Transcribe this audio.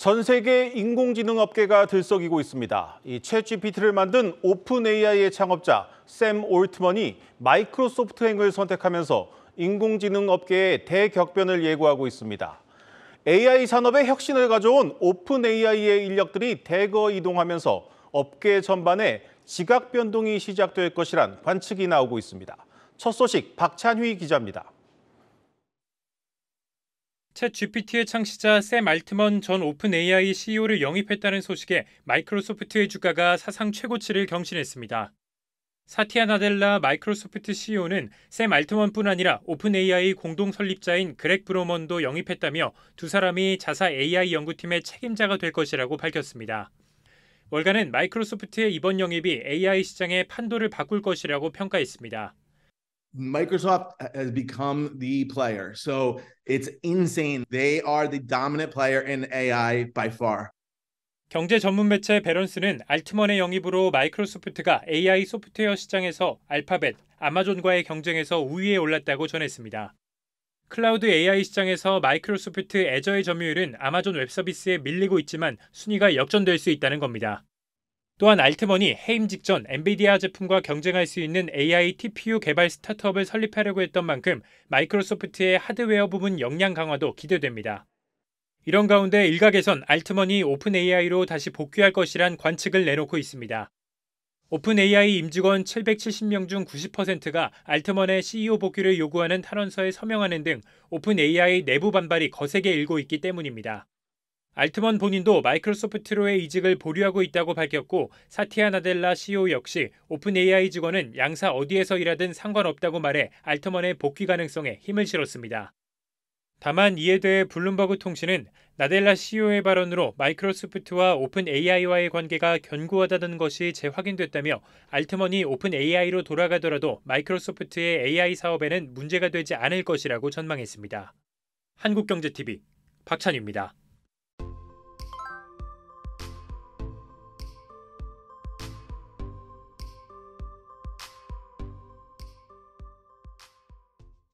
전 세계 인공지능 업계가 들썩이고 있습니다. 이 챗GPT를 만든 오픈 AI의 창업자 샘 올트먼이 마이크로소프트 행을 선택하면서 인공지능 업계의 대격변을 예고하고 있습니다. AI 산업의 혁신을 가져온 오픈 AI의 인력들이 대거 이동하면서 업계 전반에 지각 변동이 시작될 것이란 관측이 나오고 있습니다. 첫 소식 박찬휘 기자입니다. 챗 GPT의 창시자 샘 알트먼 전 오픈 AI CEO를 영입했다는 소식에 마이크로소프트의 주가가 사상 최고치를 경신했습니다. 사티아 나델라 마이크로소프트 CEO는 샘 알트먼뿐 아니라 오픈 AI 공동 설립자인 그렉 브로먼도 영입했다며 두 사람이 자사 AI 연구팀의 책임자가 될 것이라고 밝혔습니다. 월간은 마이크로소프트의 이번 영입이 AI 시장의 판도를 바꿀 것이라고 평가했습니다. Microsoft has become the player. So it's insane. They are the dominant player in AI by far. 경제 전문 매체 베런스는 알트먼의 영입으로 마이크로소프트가 AI 소프트웨어 시장에서 알파벳, 아마존과의 경쟁에서 우위에 올랐다고 전했습니다. 클라우드 AI 시장에서 마이크로소프트 애저의 점유율은 아마존 웹서비스에 밀리고 있지만 순위가 역전될 수 있다는 겁니다. 또한 알트먼이 해임 직전 엔비디아 제품과 경쟁할 수 있는 AI TPU 개발 스타트업을 설립하려고 했던 만큼 마이크로소프트의 하드웨어 부분 역량 강화도 기대됩니다. 이런 가운데 일각에선 알트먼이 오픈 AI로 다시 복귀할 것이란 관측을 내놓고 있습니다. 오픈 AI 임직원 770명 중 90%가 알트먼의 CEO 복귀를 요구하는 탄원서에 서명하는 등 오픈 AI 내부 반발이 거세게 일고 있기 때문입니다. 알트먼 본인도 마이크로소프트로의 이직을 보류하고 있다고 밝혔고 사티아 나델라 CEO 역시 오픈 AI 직원은 양사 어디에서 일하든 상관없다고 말해 알트먼의 복귀 가능성에 힘을 실었습니다. 다만 이에 대해 블룸버그 통신은 나델라 CEO의 발언으로 마이크로소프트와 오픈 AI와의 관계가 견고하다는 것이 재확인됐다며 알트먼이 오픈 AI로 돌아가더라도 마이크로소프트의 AI 사업에는 문제가 되지 않을 것이라고 전망했습니다. 한국경제TV 박찬입니다.